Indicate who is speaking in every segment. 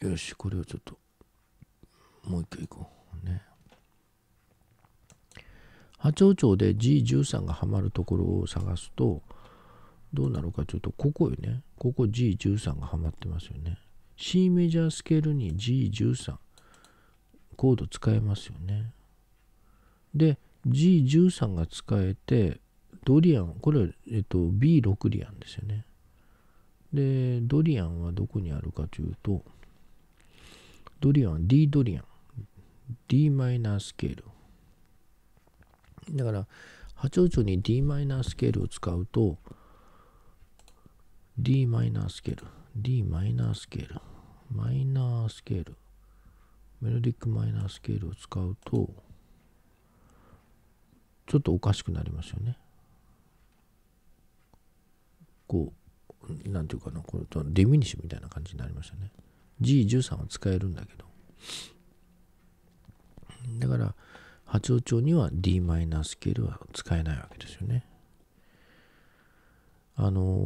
Speaker 1: よしこれをちょっともう一回いこうね八丁町で G13 がはまるところを探すとどうなるかちょっとここよねここ G13 がはまってますよね C メジャースケールに G13 コード使えますよねで G13 が使えてドリアンこれ、えっと、B6 リアンですよねで、ドリアンはどこにあるかというと、ドリアンは D ドリアン。D マイナースケール。だから、波長長に d マイナースケールを使うと d マイナースケール d マイナースケールマイナースケールメロディックマイナースケールを使うとちょっとおかしくなりますよね。こう何て言うかなこれディミニッシュみたいな感じになりましたね G13 は使えるんだけどだから八王朝には d マイナースケールは使えないわけですよねあの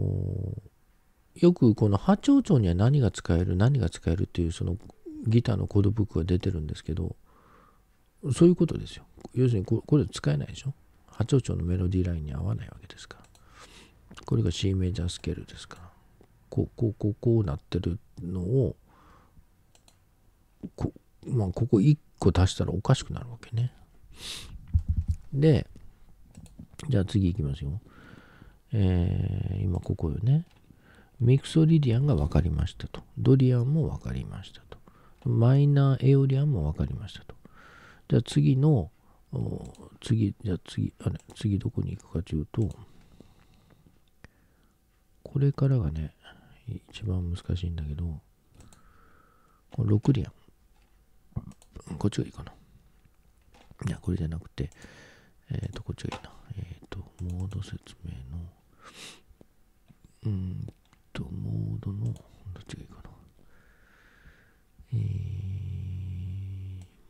Speaker 1: ー、よくこの八長朝には何が使える何が使えるっていうそのギターのコードブックが出てるんですけどそういうことですよ要するにこれ使えないでしょ八長朝のメロディーラインに合わないわけですからこれが C メジャースケールですからこうこうこうこうなってるのをこ,、まあ、ここ1個足したらおかしくなるわけねでじゃあ次いきますよえー、今ここよねミクソリディアンが分かりましたとドリアンも分かりましたとマイナーエオリアンも分かりましたとじゃあ次の次じゃあ次あれ次どこに行くかというとこれからがね、一番難しいんだけど、この6リアン。こっちがいいかな。いや、これじゃなくて、えっ、ー、と、こっちがいいな。えっ、ー、と、モード説明の、うんと、モードの、どっちがいいかな。え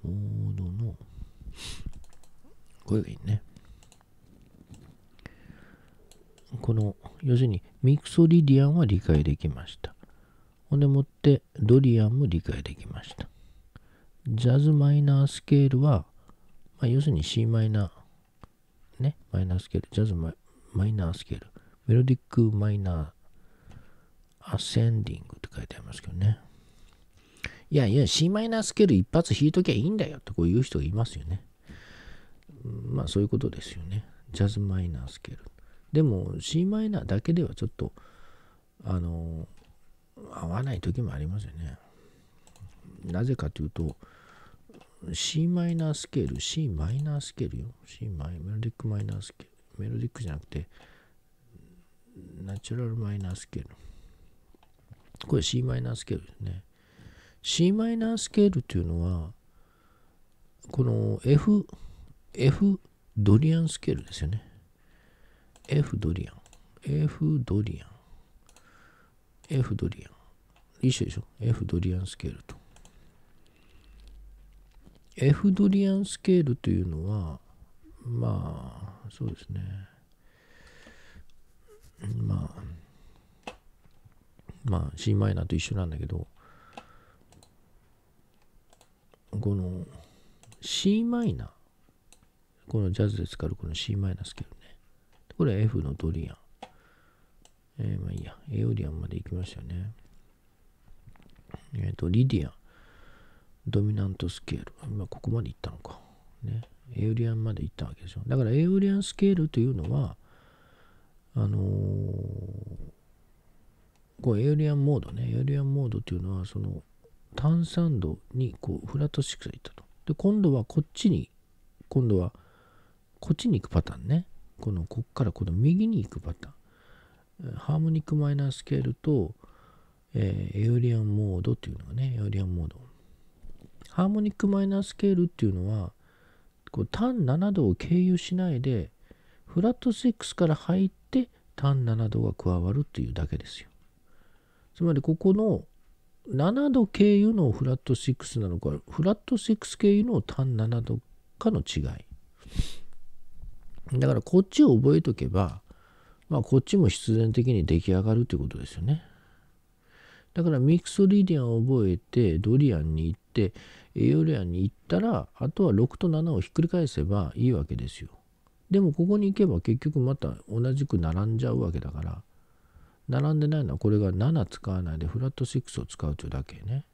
Speaker 1: ー、モードの、これがいいね。この要するにミクソリディアンは理解できましたほんでもってドリアンも理解できましたジャズマイナースケールは、まあ、要するに C マイナーねマイナースケールジャズマイナースケールメロディックマイナーアセンディングって書いてありますけどねいやいや C マイナースケール一発弾いときゃいいんだよってこういう人がいますよねまあそういうことですよねジャズマイナースケールでも C マイナーだけではちょっとあの合わない時もありますよね。なぜかというと C マイナースケール C マイナースケールよ C マイメロディックマイナースケールメロディックじゃなくてナチュラルマイナースケールこれ C マイナースケールですね C マイナースケールっていうのはこの F F ドリアンスケールですよね F ドリアン。F ドリアン。F ドリアン。一緒でしょ ?F ドリアンスケールと。F ドリアンスケールというのは、まあ、そうですね。まあ、まあ、c マイナーと一緒なんだけど、この c マイナー、このジャズで使うこの c マイナースケールこれ F のドリアン。えー、まあいいや。エオリアンまで行きましたね。えっ、ー、と、リディアン。ドミナントスケール。今、ここまで行ったのか。ね。エオリアンまで行ったわけでしょ。だから、エオリアンスケールというのは、あのー、こう、エオリアンモードね。エオリアンモードというのは、その、炭酸度に、こう、フラット6がいったと。で、今度はこっちに、今度は、こっちに行くパターンね。このこっからこの右に行くパターンハーモニックマイナースケールと、えー、エオリアンモードっていうのがねエオリアンモードハーモニックマイナースケールっていうのはこう単7度を経由しないでフラット6から入って単7度が加わるっていうだけですよつまりここの7度経由のフラット6なのかフラット6経由の単7度かの違いだからこっちを覚えとけば、まあ、こっちも必然的に出来上がるということですよね。だからミクソリディアンを覚えてドリアンに行ってエリアンに行ったらあとは6と7をひっくり返せばいいわけですよ。でもここに行けば結局また同じく並んじゃうわけだから並んでないのはこれが7使わないでフラット6を使うというだけね。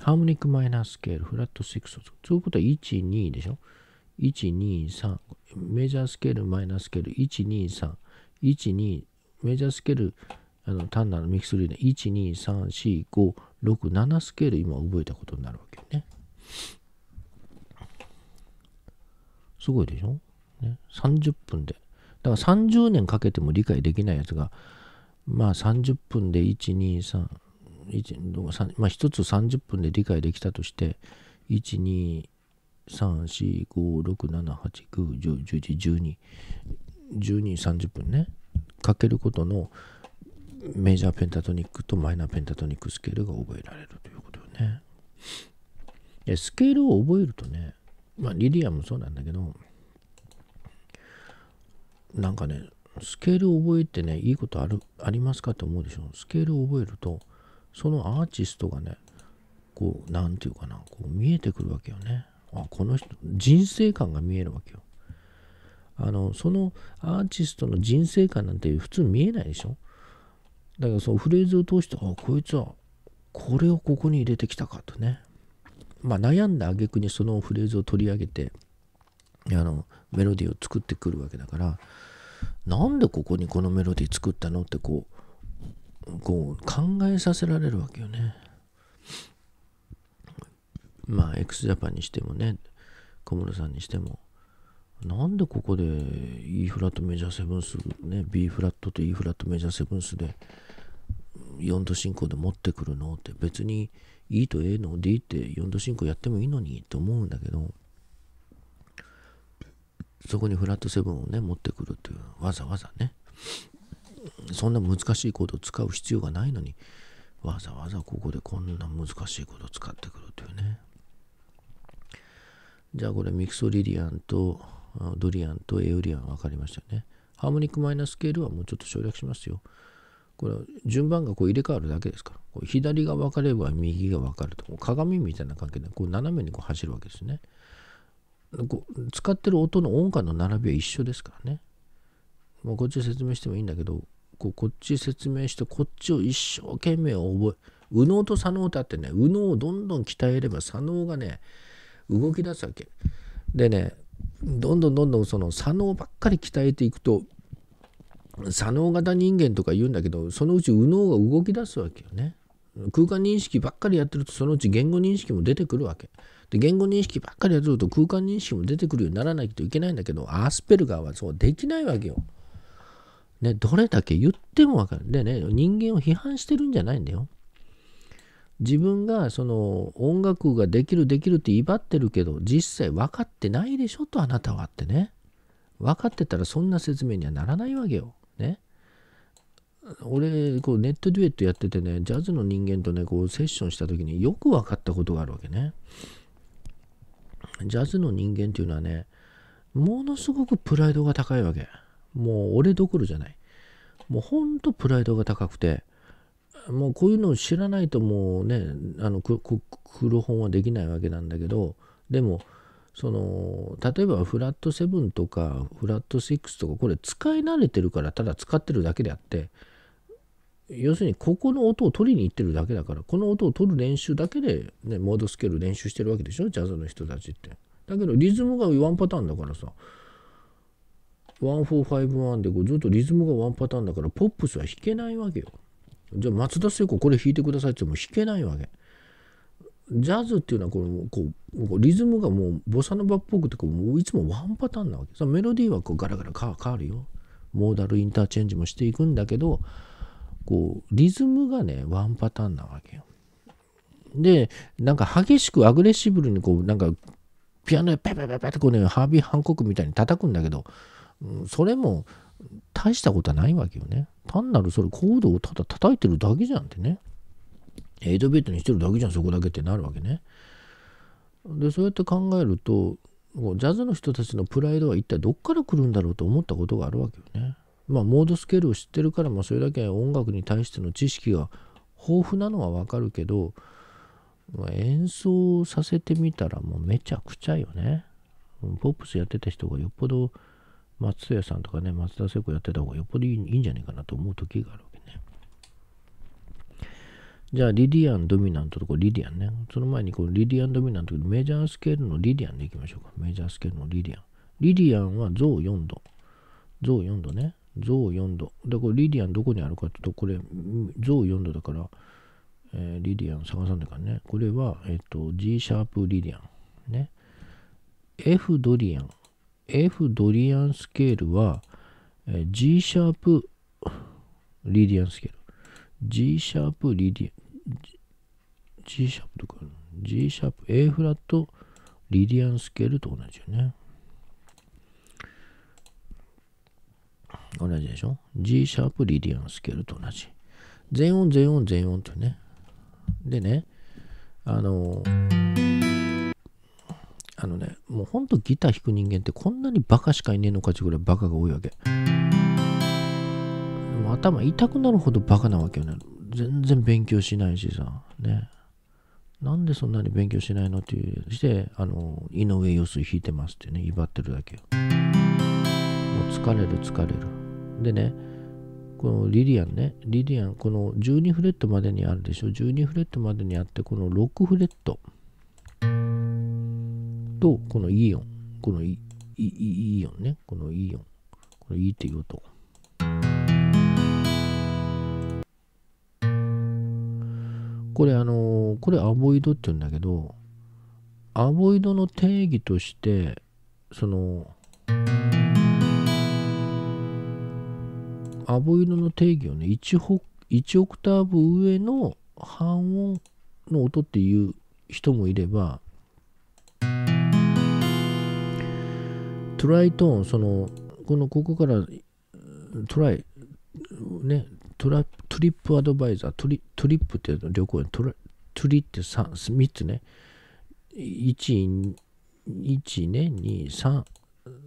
Speaker 1: ハーモニックマイナースケールフラット6を使う。そういうことは1、2でしょ。123メジャースケールマイナースケール1231メジャースケールあの単なるミックス類で1234567スケール今覚えたことになるわけねすごいでしょ、ね、30分でだから30年かけても理解できないやつがまあ30分で1231まあ1つ30分で理解できたとして1 2 34567891011121230分ねかけることのメジャーペンタトニックとマイナーペンタトニックスケールが覚えられるということよね。でスケールを覚えるとね、まあ、リリアもそうなんだけどなんかねスケールを覚えてねいいことあるありますかって思うでしょスケールを覚えるとそのアーティストがねこう何て言うかなこう見えてくるわけよね。あこの人人生観が見えるわけよあのそのアーティストの人生観なんて普通見えないでしょだからそのフレーズを通してあこいつはこれをここに入れてきたかとねまあ悩んだ挙句にそのフレーズを取り上げてあのメロディーを作ってくるわけだからなんでここにこのメロディー作ったのってこうこう考えさせられるわけよね。まあ、x ジャパンにしてもね、小室さんにしても、なんでここで E フラットメジャーセブンス、ね、B フラットと E フラットメジャーセブンスで4度進行で持ってくるのって別に E と A の D って4度進行やってもいいのにと思うんだけどそこにフラットセブンをね持ってくるというわざわざねそんな難しいコードを使う必要がないのにわざわざここでこんな難しいコードを使ってくるというねじゃあこれミクソリリアンとドリアンとエウリアン分かりましたね。ハーモニックマイナスケールはもうちょっと省略しますよ。これ順番がこう入れ替わるだけですから。こう左が分かれば右が分かると。鏡みたいな関係でこう斜めにこう走るわけですね。こう使ってる音の音感の並びは一緒ですからね。もうこっち説明してもいいんだけど、こうこっち説明してこっちを一生懸命覚え右脳と左脳ってあってね右脳をどんどん鍛えれば左脳がね動き出すわけ。でねどんどんどんどんその左脳ばっかり鍛えていくと左脳型人間とか言うんだけどそのうち右脳が動き出すわけよね。空間認識ばっかりやってるとそのうち言語認識も出てくるわけ。で言語認識ばっかりやってると空間認識も出てくるようにならないといけないんだけどアースペルガーはそうできないわけよ。ね、どれだけ言っても分かる。でね人間を批判してるんじゃないんだよ。自分がその音楽ができるできるって威張ってるけど実際分かってないでしょとあなたはってね分かってたらそんな説明にはならないわけよ。ね。俺こうネットデュエットやっててねジャズの人間とねこうセッションした時によく分かったことがあるわけね。ジャズの人間っていうのはねものすごくプライドが高いわけ。もう俺どころじゃない。もうほんとプライドが高くて。もうこういうのを知らないともうねあのくく本はできないわけなんだけどでもその例えばフラット7とかフラット6とかこれ使い慣れてるからただ使ってるだけであって要するにここの音を取りに行ってるだけだからこの音を取る練習だけで、ね、モードスケール練習してるわけでしょジャズの人たちって。だけどリズムがワンパターンだからさ1451でこうずっとリズムがワンパターンだからポップスは弾けないわけよ。じゃあ松田聖子これ弾いてくださいって言っても弾けないわけ。ジャズっていうのはこのこうリズムがもうボサノバっぽくてこういつもワンパターンなわけそのメロディーはこうガラガラ変わるよモーダルインターチェンジもしていくんだけどこうリズムがねワンパターンなわけよでなんか激しくアグレッシブルにこうなんかピアノでペペペペってこうねハービー・ハンコックみたいに叩くんだけど、うん、それも大したことはないわけよね。単なるそれコードをただ叩いてるだけじゃんってね。8ビートにしてるだけじゃんそこだけってなるわけね。でそうやって考えるとジャズの人たちのプライドは一体どっから来るんだろうと思ったことがあるわけよね。まあモードスケールを知ってるから、まあ、それだけ音楽に対しての知識が豊富なのはわかるけど、まあ、演奏させてみたらもうめちゃくちゃよね。ポップスやってた人がよっぽど松屋さんとかね、松田聖子やってた方がよっぽどいいんじゃないかなと思う時があるわけね。じゃあ、リディアン、ドミナントとリディアンね。その前にこのリディアン、ドミナントメジャースケールのリディアンでいきましょうか。メジャースケールのリディアン。リディアンはゾウ4度。ゾウ4度ね。ゾウ4度。で、これリディアンどこにあるかというと、これ、ゾウ4度だから、えー、リディアン探さんだからね。これは、えっ、ー、と、G シャープリディアン。ね。F ドリアン。F ドリアンスケールは、え G シャープリディアンスケール。G シャープリディアン、G, シャープとか ?G シャープ A フラットリディアンスケールと同じよね。同じでしょ ?G シャープリディアンスケールと同じ。全音全音全音ってね。でね、あのーあのね、もうほんとギター弾く人間ってこんなにバカしかいねえのかってぐらいバカが多いわけ。も頭痛くなるほどバカなわけよね。全然勉強しないしさ、ね。なんでそんなに勉強しないのっていう、して、あの、井上陽水弾いてますってね、威張ってるだけもう疲れる疲れる。でね、このリリアンね、リリアン、この12フレットまでにあるでしょ、12フレットまでにあって、この6フレット。と、このイオン。このイイオンね。このイオン。このイっていう音。これあのこれアボイドって言うんだけど、アボイドの定義として、その、アボイドの定義をね1ホ、1オクターブ上の半音の音っていう人もいれば、トライトーン、その、この、ここから、トライ、ね、トラトリップアドバイザー、トリトリップって旅行トトリって3、つね、1、1ね、2、3、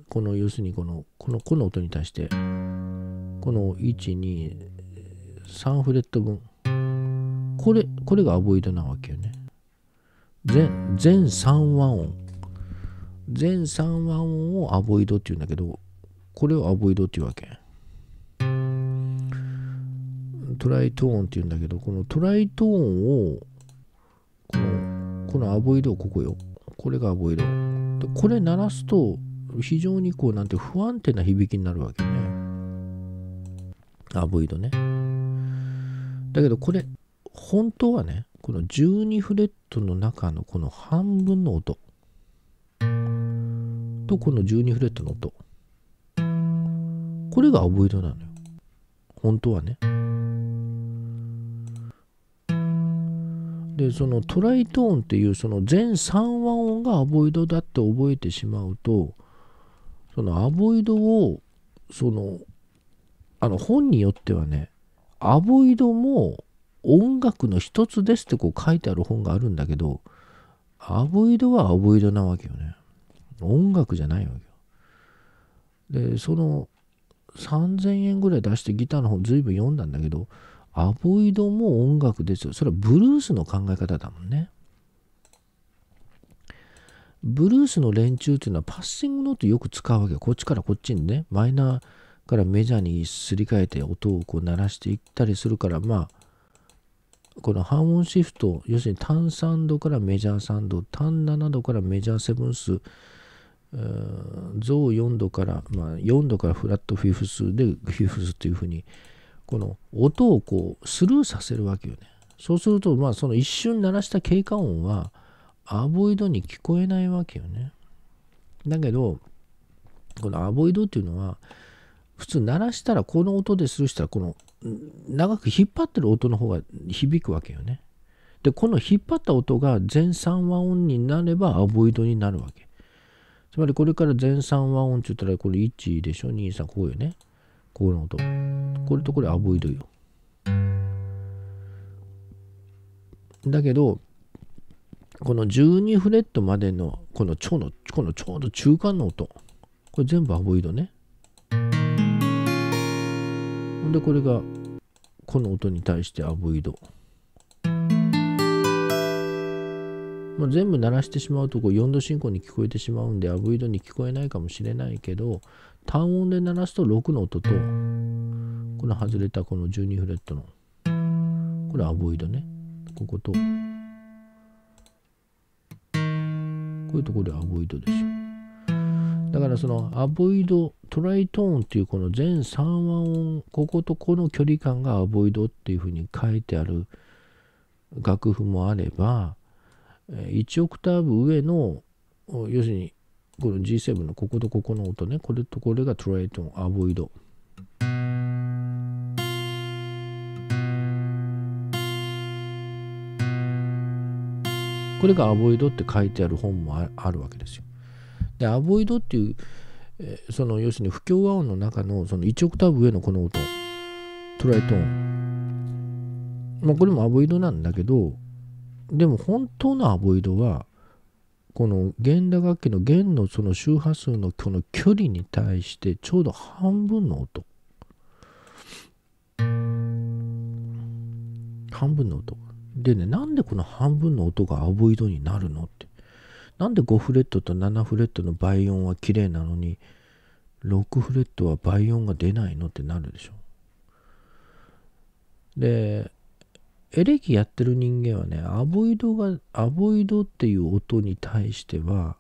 Speaker 1: この要するにこの、この、この音に対して、この1、2、3フレット分、これ、これがアボイドなわけよね。全、全3和音。全3和音をアボイドっていうんだけどこれをアボイドっていうわけトライトーンっていうんだけどこのトライトーンをこのこのアボイドここよこれがアボイドでこれ鳴らすと非常にこうなんて不安定な響きになるわけねアボイドねだけどこれ本当はねこの12フレットの中のこの半分の音とこの12フレットの音これが覚えドなのよ本当はねでそのトライトーンっていうその全3和音がアボイドだって覚えてしまうとそのアボイドをそのあの本によってはねアボイドも音楽の一つですってこう書いてある本があるんだけどアボイドはアボイドなわけよね。音楽じゃないわけよ。で、その3000円ぐらい出してギターの本随分読んだんだけど、アボイドも音楽ですよ。それはブルースの考え方だもんね。ブルースの連中っていうのはパッシングノートよく使うわけよ。こっちからこっちにね、マイナーからメジャーにすり替えて音をこう鳴らしていったりするから、まあ、この半音シフト、要するに単3度からメジャー3度、単7度からメジャーセブンス、増4度から、まあ、4度からフラットフィフスでフィフスというふうにこの音をこうスルーさせるわけよね。そうすると、まあ、その一瞬鳴らした経過音はアボイドに聞こえないわけよね。だけどこのアボイドっていうのは普通鳴らしたらこの音でするしたらこの長く引っ張ってる音の方が響くわけよね。でこの引っ張った音が全3和音になればアボイドになるわけ。つまりこれから全3和音って言ったらこれ1でしょ23こうよねここの音これとこれアボイドよだけどこの12フレットまでのこの腸のこのちょうど中間の音これ全部アボイドねほんでこれがこの音に対してアボイド。全部鳴らしてしまうとこう4度進行に聞こえてしまうんでアブイドに聞こえないかもしれないけど単音で鳴らすと6の音とこの外れたこの12フレットのこれアボイドねこことこういうとこでアボイドでしょだからそのアボイドトライトーンっていうこの全3和音こことこの距離感がアボイドっていうふうに書いてある楽譜もあれば1オクターブ上の要するにこの G7 のこことここの音ねこれとこれがトライトンアボイド。これがアボイドって書いてある本もあるわけですよ。でアボイドっていう、えその要するに不協和音の中のその1オクターブ上のこの音トライトーン、まあ、これもアボイドなんだけどでも本当のアボイドはこの弦打楽器の弦のその周波数のこの距離に対してちょうど半分の音半分の音でねなんでこの半分の音がアボイドになるのってなんで5フレットと7フレットの倍音は綺麗なのに6フレットは倍音が出ないのってなるでしょでエレキやってる人間はね、アボイドが、アボイドっていう音に対しては、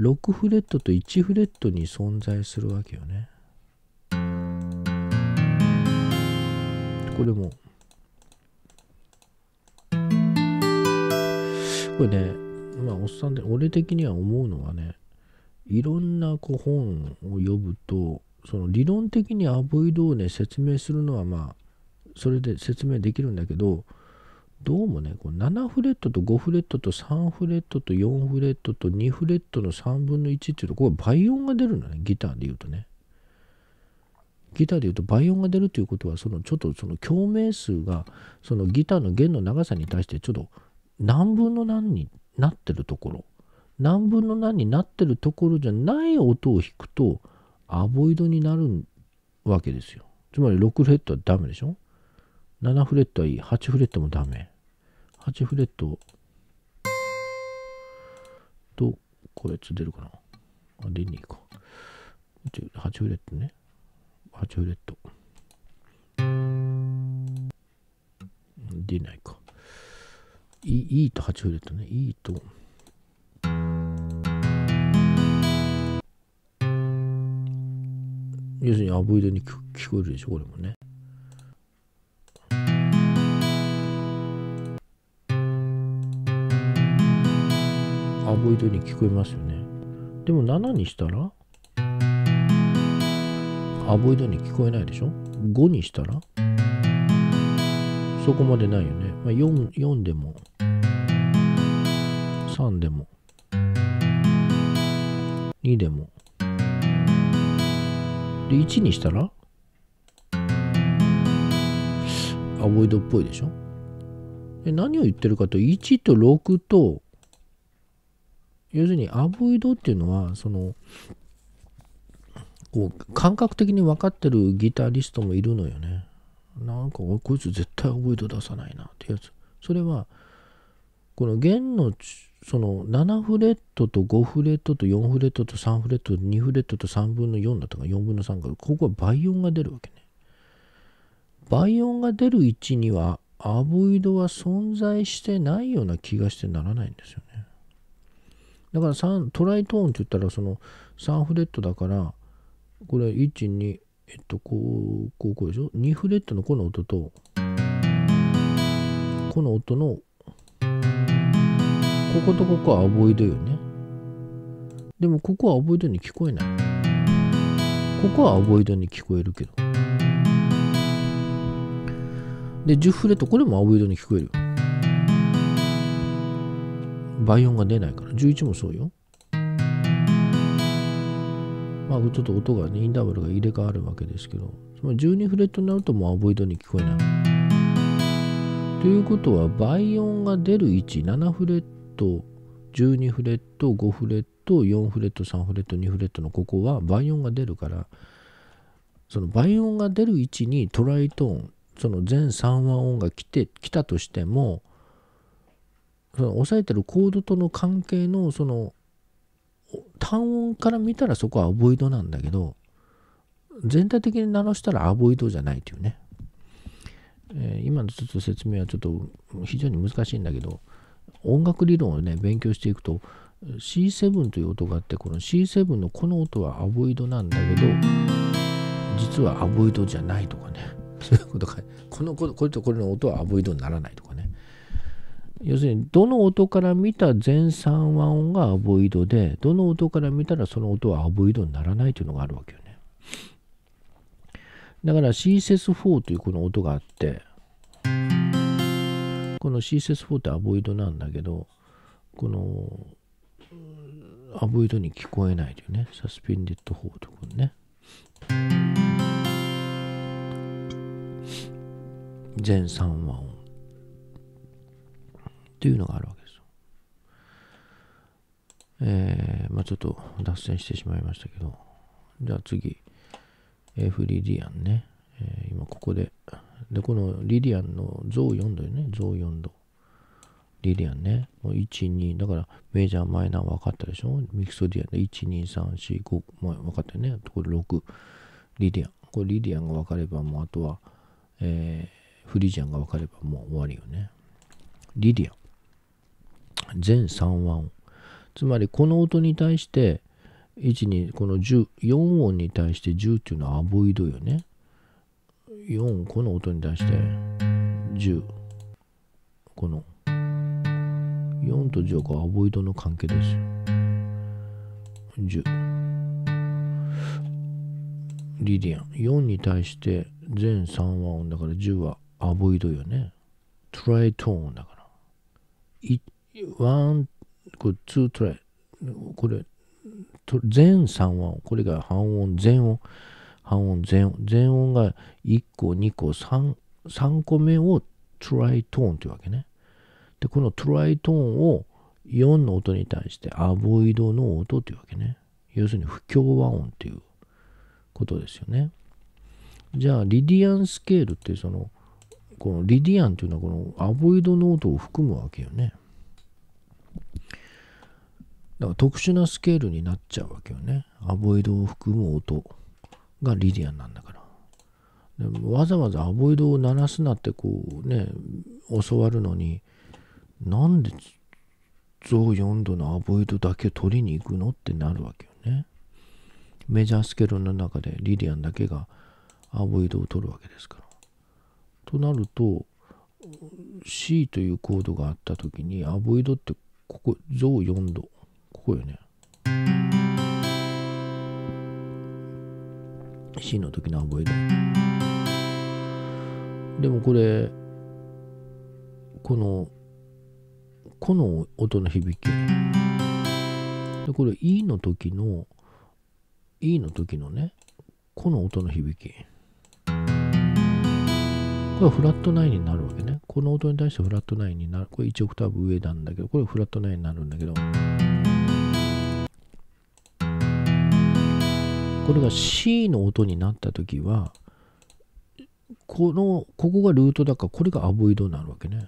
Speaker 1: 6フレットと1フレットに存在するわけよね。これも。これね、まあ、おっさんで、俺的には思うのはね、いろんなこう本を読むと、その理論的にアボイドをね、説明するのはまあ、それで説明できるんだけどどうもねこう7フレットと5フレットと3フレットと4フレットと2フレットの3分の1っていうとこれ倍音が出るのねギターで言うとね。ギターで言うと倍音が出るということはそのちょっとその共鳴数がそのギターの弦の長さに対してちょっと何分の何になってるところ何分の何になってるところじゃない音を弾くとアボイドになるわけですよ。つまり6フレットはダメでしょ7フレットはいい。8フレットもダメ。8フレットと、これつ出るかなあ、出にいいか。8フレットね。8フレット。出ないか。E, e と8フレットね。E と。要するにアブイドに聞こえるでしょ、これもね。ボイドに聞こえますよねでも7にしたらアボイドに聞こえないでしょ5にしたらそこまでないよね、まあ、4, 4でも3でも2でもで1にしたらアボイドっぽいでしょ何を言ってるかと1と6と要するにアボイドっていうのはそのこう感覚的に分かってるギタリストもいるのよねなんかこいつ絶対アボイド出さないなってやつそれはこの弦のその7フレットと5フレットと4フレットと3フレットと2フレットと3分の4だとか4分の3からここは倍音が出るわけね。倍音が出る位置にはアボイドは存在してないような気がしてならないんですよね。だからトライトーンって言ったらその3フレットだからこれ12えっとこうこうこうでしょ2フレットのこの音とこの音のこことここはアボイドよねでもここはアボイドに聞こえないここはアボイドに聞こえるけどで10フレットこれもアボイドに聞こえるよ倍音が出ないから、11もそうよ。まあ、ちょっと音がね、インターバルが入れ替わるわけですけど、その12フレットになるともうアボイドに聞こえない。ということは、倍音が出る位置、7フレット、12フレット、5フレット、4フレット、3フレット、2フレットのここは倍音が出るから、その倍音が出る位置にトライトーン、その全3和音が来て、来たとしても、その押さえてるコードとの関係のその単音から見たらそこはアボイドなんだけど全体的に鳴らしたらアボイドじゃないというね、えー、今のちょっと説明はちょっと非常に難しいんだけど音楽理論をね勉強していくと C7 という音があってこの C7 のこの音はアボイドなんだけど実はアボイドじゃないとかね そういうことかこのこれとこれの音はアボイドにならないとか要するにどの音から見た全3和音がアボイドでどの音から見たらその音はアボイドにならないというのがあるわけよねだから CSS4 というこの音があってこの CSS4 ってアボイドなんだけどこのアボイドに聞こえないというねサスペンデッド4とかね全3和音っていうのがあるわけですよ。えー、まあちょっと脱線してしまいましたけど、じゃあ次、えー、フリディアンね、えー、今ここで、で、このリディアンの像4度よね、像4度。リディアンね、もう1、2、だからメジャー、マイナー分かったでしょミキソディアンで1、2、3、4、5、まあ、分かったよね。これ6、リディアン。これリディアンが分かればもうあとは、えー、フリジアンが分かればもう終わりよね。リディアン。全3和音つまりこの音に対して1にこの10 4音に対して10っていうのはアボイドよね4この音に対して10この4と10がアボイドの関係ですよ10リディアン4に対して全3和音だから10はアボイドよねトライトーンだからワン、これ t w これ全三音これが半音全音半音全音全音が1個2個 3, 三個目をトライトーンというわけねでこのトライトーンを4の音に対してアボイドの音というわけね要するに不協和音ということですよねじゃあリディアンスケールってそのこのリディアンというのはこのアボイドノートを含むわけよね。だから特殊なスケールになっちゃうわけよね。アボイドを含む音がリディアンなんだから。でもわざわざアボイドを鳴らすなってこうね、教わるのに、なんでゾウ4度のアボイドだけ取りに行くのってなるわけよね。メジャースケールの中でリディアンだけがアボイドを取るわけですから。となると C というコードがあった時にアボイドってここゾウ4度ここよね C の時の覚えだでもこれこのこの音の響きでこれ E の時の E の時のねこの音の響きこれフラット9になるわけね。この音に対してフラット9になる。これ1オクターブ上なんだけど、これフラット9になるんだけど。これが C の音になった時はこのここがルートだからこれがアボイドになるわけね。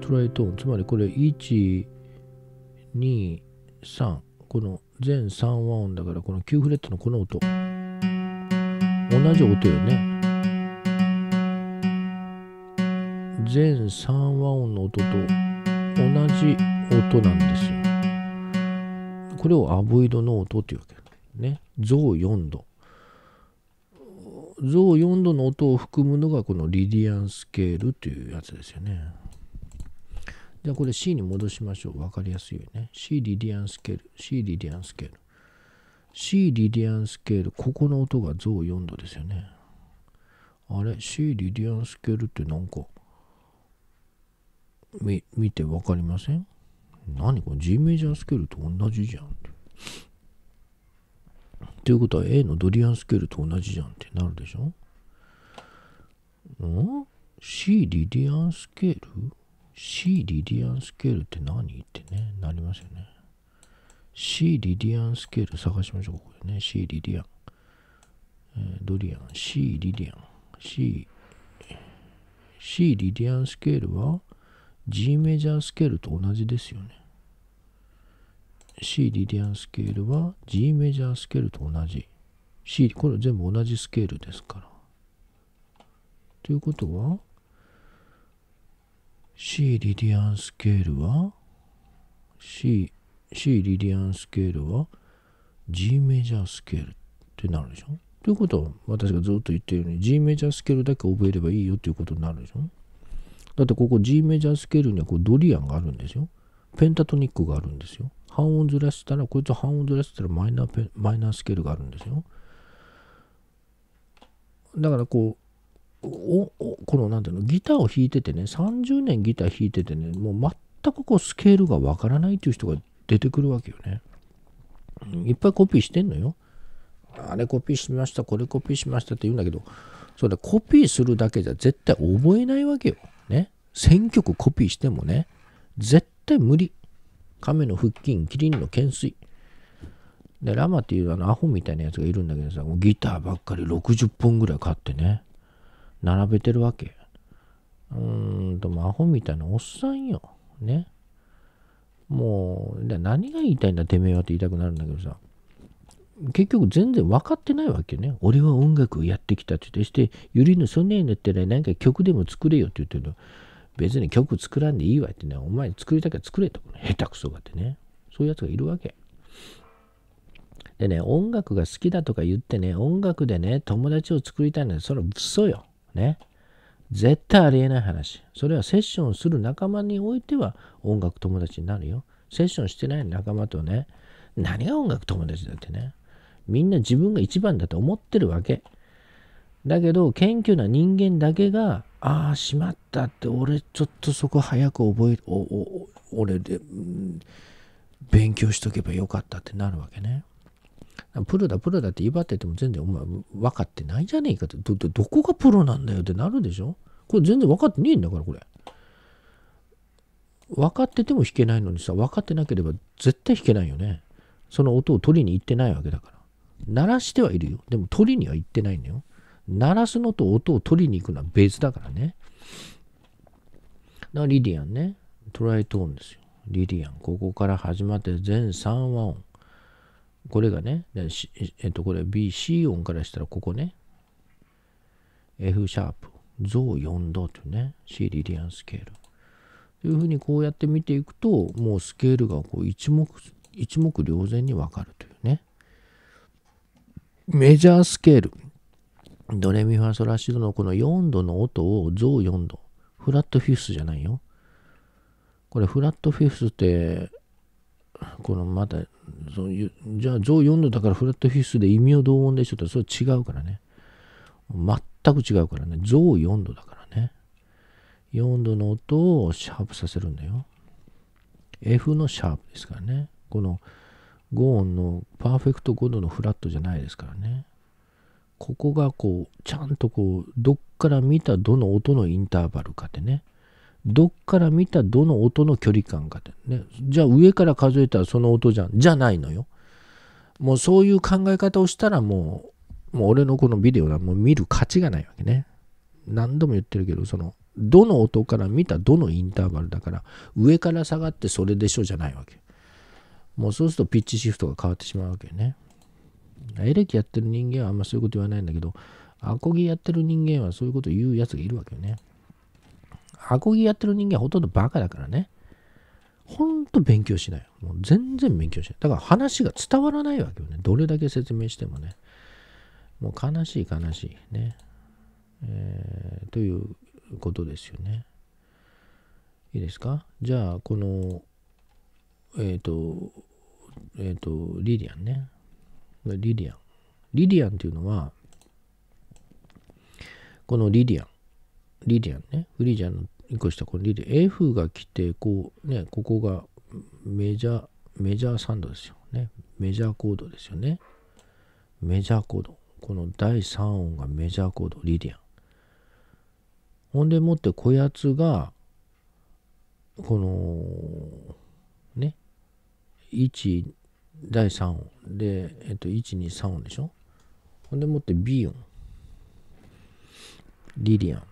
Speaker 1: トライトーンつまりこれ123この全3和音だからこの9フレットのこの音同じ音よね。全3和音の音と同じ音なんですよ。これをアボイドノートっていうわけ。ね。像4度。像4度の音を含むのがこのリディアンスケールというやつですよね。じゃあこれ C に戻しましょう。分かりやすいよね。C リディアンスケール。C リディアンスケール。C リディアンスケール。ここの音が像4度ですよね。あれ ?C リディアンスケールってなんか見て分かりません何これ G メジャースケールと同じじゃん。っということは A のドリアンスケールと同じじゃんってなるでしょん ?C リディアンスケール ?C リディアンスケールって何ってね、なりますよね。C リディアンスケール探しましょう、ここでね。C リディアン。えー、ドリアン。C リディアン。C。C リディアンスケールは G メジャースケールと同じですよね。C リディアンスケールは G メジャースケールと同じ。C、これ全部同じスケールですから。ということは、C リディアンスケールは C、C リディアンスケールは G メジャースケールってなるでしょということは私がずっと言ってるように G メジャースケールだけ覚えればいいよっていうことになるでしょだってここ G メジャースケールにはこうドリアンがあるんですよ。ペンタトニックがあるんですよ。半音ずらしたら、こいつ半音ずらしたらマイナーペマイナースケールがあるんですよ。だからこう、おおこの何ていうのギターを弾いててね30年ギター弾いててねもう全くこうスケールがわからないっていう人が出てくるわけよね、いっぱいコピーしてんのよあれコピーしましたこれコピーしましたって言うんだけどそれコピーするだけじゃ絶対覚えないわけよね、選挙区曲コピーしてもね、絶対無理。亀の腹筋、キリンの懸垂。で、ラマっていうあのアホみたいなやつがいるんだけどさ、ギターばっかり60本ぐらい買ってね、並べてるわけ。うーんと、もアホみたいなおっさんよ。ね。もう、何が言いたいんだ、てめえはって言いたくなるんだけどさ、結局全然分かってないわけね。俺は音楽をやってきたって言って、ゆりのそんなになったらなんか曲でも作れよって言ってるの。別に曲作らんでいいわってね。お前作りたきゃ作れと。下手くそがってね。そういうやつがいるわけ。でね、音楽が好きだとか言ってね、音楽でね、友達を作りたいのは、それは嘘よ。ね。絶対ありえない話。それはセッションする仲間においては音楽友達になるよ。セッションしてない仲間とね、何が音楽友達だってね。みんな自分が一番だと思ってるわけ。だけど、謙虚な人間だけが、ああ、しまったって、俺ちょっとそこ早く覚え、お、お、俺で、うん、勉強しとけばよかったってなるわけね。プロだプロだって威張ってても全然お前分かってないじゃねえかってどどこがプロなんだよってなるでしょこれ全然分かってねえんだからこれ分かってても弾けないのにさ分かってなければ絶対弾けないよねその音を取りに行ってないわけだから鳴らしてはいるよ。でも取りには行ってないのよ。鳴らすのと音を取りに行くのは別だからね。だからリディアンね、トライトーンですよ。リディアン、ここから始まって全3和音。これがね、えっと、これ B、C 音からしたらここね、F シャープ、ゾウ4度というね、C リディアンスケール。というふうにこうやって見ていくと、もうスケールがこう一目一目瞭然にわかるという。メジャースケール、ドレミファソラシドのこの4度の音を増4度。フラットフィフスじゃないよ。これフラットフィフスって、このまた、そういう、じゃあ増4度だからフラットフィフスで異名同音でしょって、それ違うからね。全く違うからね。増4度だからね。4度の音をシャープさせるんだよ。F のシャープですからね。この5音のパーフェクト5度のフラットじゃないですからね。ここがこう、ちゃんとこう、どっから見たどの音のインターバルかってね。どっから見たどの音の距離感かってね。じゃあ上から数えたらその音じゃん。じゃないのよ。もうそういう考え方をしたらもう、もう俺のこのビデオはもう見る価値がないわけね。何度も言ってるけど、その、どの音から見たどのインターバルだから、上から下がってそれでしょじゃないわけ。もうそうするとピッチシフトが変わってしまうわけね。エレキやってる人間はあんまそういうこと言わないんだけど、アコギやってる人間はそういうこと言うやつがいるわけよね。アコギやってる人間はほとんどバカだからね。ほんと勉強しない。もう全然勉強しない。だから話が伝わらないわけよね。どれだけ説明してもね。もう悲しい悲しいね。えー、ということですよね。いいですかじゃあ、このえっ、ー、と、えっ、ー、と、リリアンね。リリアン。リリアンっていうのは、このリリアン。リリアンね。フリージャンの1個下、このリリアン。F が来て、こう、ね、ここがメジャー、メジャーサンドですよね。メジャーコードですよね。メジャーコード。この第3音がメジャーコード、リリアン。ほんでもって、こやつが、この、ね、1第3音で、えっと、123音でしょほんでもって B 音リリアン